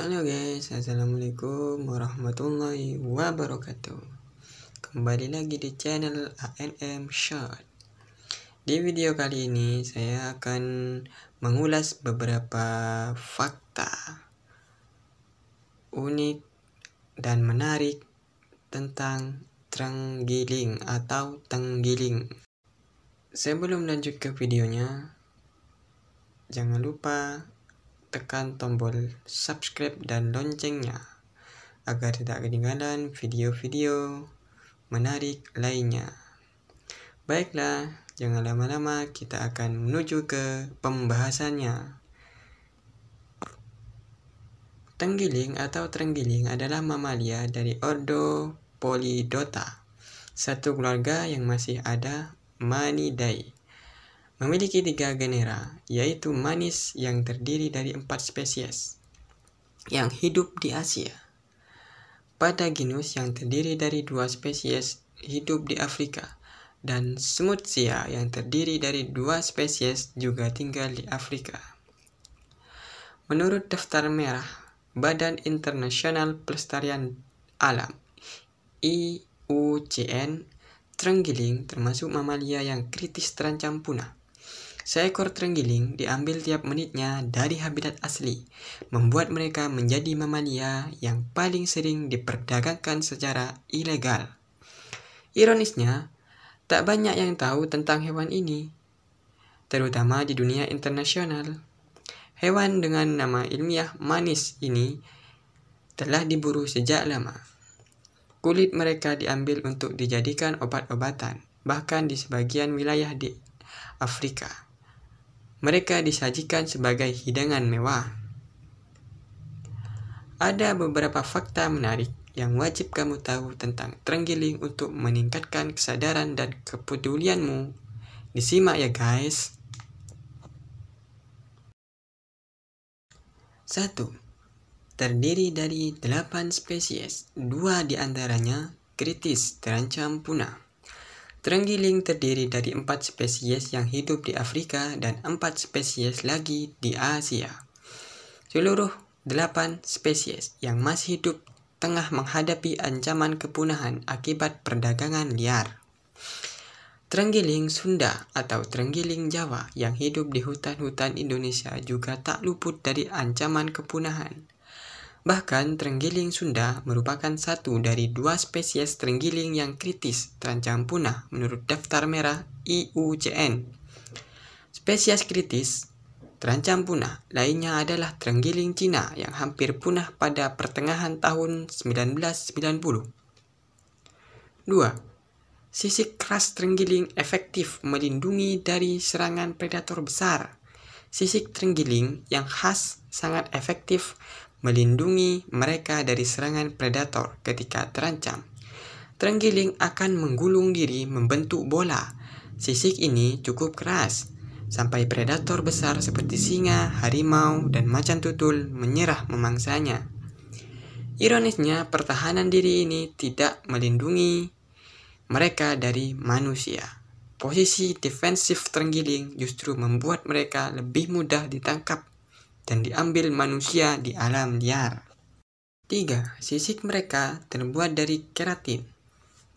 Halo guys, Assalamualaikum warahmatullahi wabarakatuh Kembali lagi di channel ANM Short Di video kali ini saya akan mengulas beberapa fakta Unik dan menarik tentang tenggiling atau tenggiling Sebelum lanjut ke videonya Jangan lupa tekan tombol subscribe dan loncengnya agar tidak ketinggalan video-video menarik lainnya. Baiklah, jangan lama-lama kita akan menuju ke pembahasannya. Tenggiling atau terenggiling adalah mamalia dari Ordo Polydota satu keluarga yang masih ada Manidae memiliki tiga genera, yaitu manis yang terdiri dari empat spesies yang hidup di Asia. Pada genus yang terdiri dari dua spesies hidup di Afrika, dan Smutsia yang terdiri dari dua spesies juga tinggal di Afrika. Menurut daftar merah, Badan Internasional Pelestarian Alam IUCN, terenggiling termasuk mamalia yang kritis terancam punah. Seekor terenggiling diambil tiap menitnya dari habitat asli, membuat mereka menjadi mamalia yang paling sering diperdagangkan secara ilegal. Ironisnya, tak banyak yang tahu tentang hewan ini, terutama di dunia internasional. Hewan dengan nama ilmiah manis ini telah diburu sejak lama. Kulit mereka diambil untuk dijadikan obat-obatan, bahkan di sebagian wilayah di Afrika. Mereka disajikan sebagai hidangan mewah. Ada beberapa fakta menarik yang wajib kamu tahu tentang terenggiling untuk meningkatkan kesadaran dan kepedulianmu. Disimak ya guys. 1. Terdiri dari 8 spesies, dua diantaranya kritis terancam punah. Trenggiling terdiri dari empat spesies yang hidup di Afrika dan empat spesies lagi di Asia. Seluruh delapan spesies yang masih hidup tengah menghadapi ancaman kepunahan akibat perdagangan liar. Trenggiling Sunda atau Trenggiling Jawa yang hidup di hutan-hutan Indonesia juga tak luput dari ancaman kepunahan. Bahkan, terenggiling Sunda merupakan satu dari dua spesies terenggiling yang kritis terancam punah menurut daftar merah IUCN. Spesies kritis terancam punah lainnya adalah terenggiling Cina yang hampir punah pada pertengahan tahun 1990. 2. Sisik keras terenggiling efektif melindungi dari serangan predator besar sisik terenggiling yang khas sangat efektif melindungi mereka dari serangan predator ketika terancam. Terenggiling akan menggulung diri membentuk bola. Sisik ini cukup keras, sampai predator besar seperti singa, harimau, dan macan tutul menyerah memangsanya. Ironisnya, pertahanan diri ini tidak melindungi mereka dari manusia. Posisi defensif terenggiling justru membuat mereka lebih mudah ditangkap dan diambil manusia di alam liar. 3. Sisik mereka terbuat dari keratin.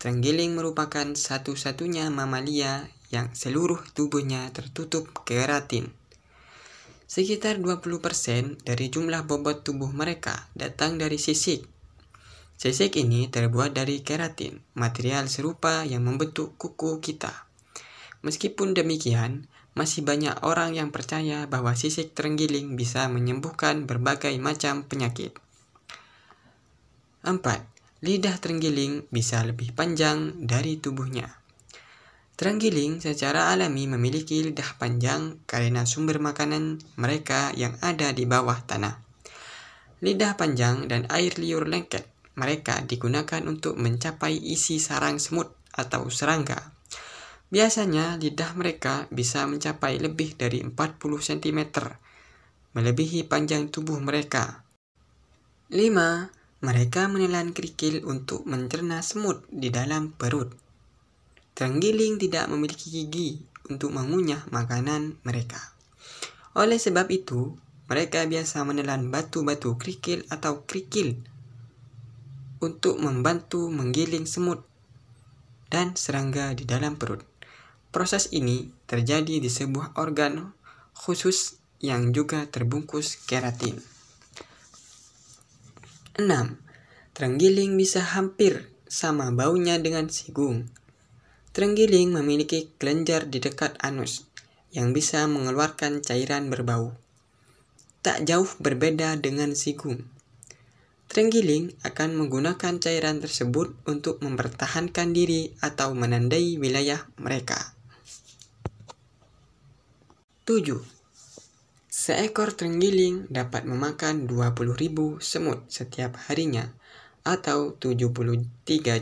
Terenggiling merupakan satu-satunya mamalia yang seluruh tubuhnya tertutup keratin. Sekitar 20% dari jumlah bobot tubuh mereka datang dari sisik. Sisik ini terbuat dari keratin, material serupa yang membentuk kuku kita. Meskipun demikian, masih banyak orang yang percaya bahwa sisik terenggiling bisa menyembuhkan berbagai macam penyakit. 4. Lidah terenggiling bisa lebih panjang dari tubuhnya. Terenggiling secara alami memiliki lidah panjang karena sumber makanan mereka yang ada di bawah tanah. Lidah panjang dan air liur lengket mereka digunakan untuk mencapai isi sarang semut atau serangga. Biasanya lidah mereka bisa mencapai lebih dari 40 cm, melebihi panjang tubuh mereka. 5. Mereka menelan kerikil untuk mencerna semut di dalam perut. Terenggiling tidak memiliki gigi untuk mengunyah makanan mereka. Oleh sebab itu, mereka biasa menelan batu-batu kerikil atau kerikil untuk membantu menggiling semut dan serangga di dalam perut. Proses ini terjadi di sebuah organ khusus yang juga terbungkus keratin. 6. Terenggiling bisa hampir sama baunya dengan sigung. Terenggiling memiliki kelenjar di dekat anus yang bisa mengeluarkan cairan berbau. Tak jauh berbeda dengan sigung. Terenggiling akan menggunakan cairan tersebut untuk mempertahankan diri atau menandai wilayah mereka. 7. Seekor terenggiling dapat memakan 20.000 semut setiap harinya atau 73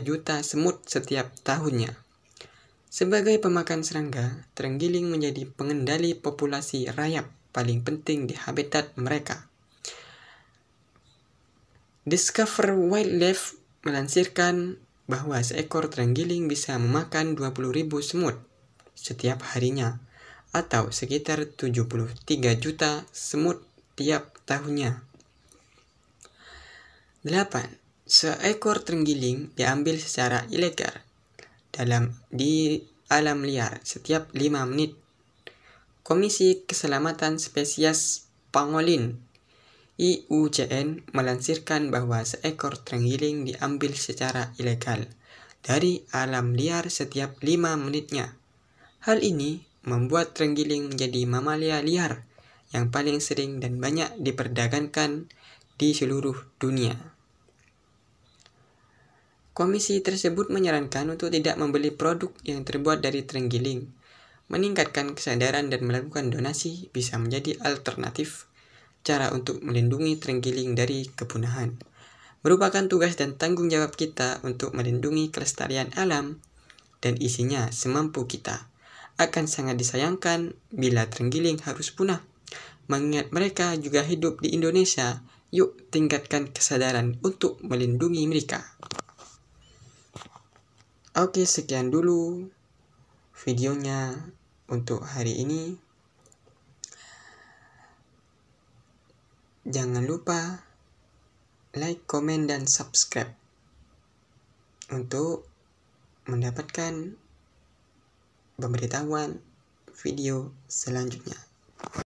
juta semut setiap tahunnya. Sebagai pemakan serangga, terenggiling menjadi pengendali populasi rayap paling penting di habitat mereka. Discover Wildlife melansirkan bahwa seekor terenggiling bisa memakan 20.000 semut setiap harinya atau sekitar 73 juta semut tiap tahunnya. 8. Seekor terenggiling diambil secara ilegal dalam di alam liar setiap 5 menit. Komisi Keselamatan Spesies Pangolin IUCN melansirkan bahwa seekor terenggiling diambil secara ilegal dari alam liar setiap 5 menitnya. Hal ini membuat terenggiling menjadi mamalia liar yang paling sering dan banyak diperdagangkan di seluruh dunia. Komisi tersebut menyarankan untuk tidak membeli produk yang terbuat dari terenggiling. Meningkatkan kesadaran dan melakukan donasi bisa menjadi alternatif cara untuk melindungi terenggiling dari kepunahan. Merupakan tugas dan tanggung jawab kita untuk melindungi kelestarian alam dan isinya semampu kita akan sangat disayangkan bila terenggiling harus punah. Mengingat mereka juga hidup di Indonesia, yuk tingkatkan kesadaran untuk melindungi mereka. Oke, sekian dulu videonya untuk hari ini. Jangan lupa like, komen, dan subscribe untuk mendapatkan pemberitahuan video selanjutnya.